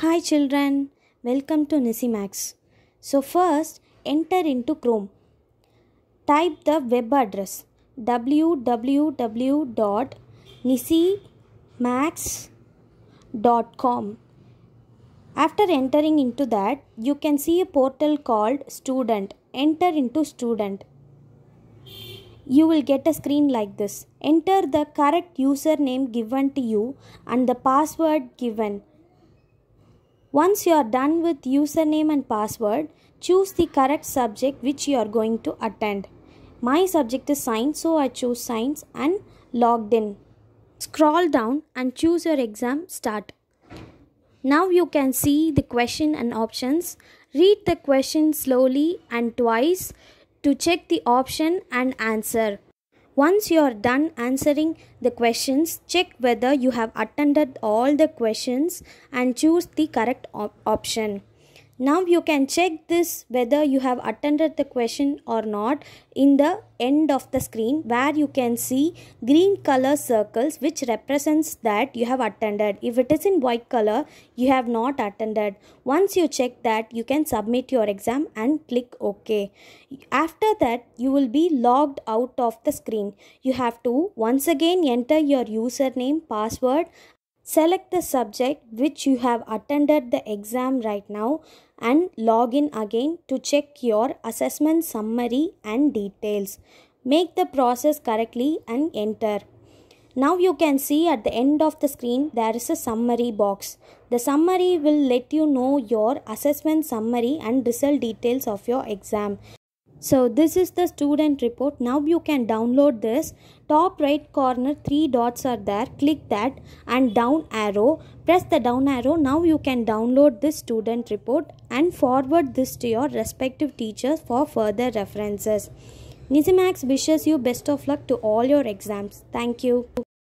Hi children, welcome to Nisimax. So first enter into Chrome. Type the web address www.nisimax.com. After entering into that, you can see a portal called student. Enter into student. You will get a screen like this. Enter the correct username given to you and the password given. Once you are done with username and password, choose the correct subject which you are going to attend. My subject is science so I choose science and logged in. Scroll down and choose your exam start. Now you can see the question and options. Read the question slowly and twice to check the option and answer. Once you are done answering the questions, check whether you have attended all the questions and choose the correct op option. Now you can check this whether you have attended the question or not in the end of the screen where you can see green color circles which represents that you have attended. If it is in white color, you have not attended. Once you check that, you can submit your exam and click OK. After that, you will be logged out of the screen. You have to once again enter your username, password Select the subject which you have attended the exam right now and log in again to check your assessment summary and details. Make the process correctly and enter. Now you can see at the end of the screen there is a summary box. The summary will let you know your assessment summary and result details of your exam. So this is the student report. Now you can download this. Top right corner three dots are there. Click that and down arrow. Press the down arrow. Now you can download this student report and forward this to your respective teachers for further references. Nizimax wishes you best of luck to all your exams. Thank you.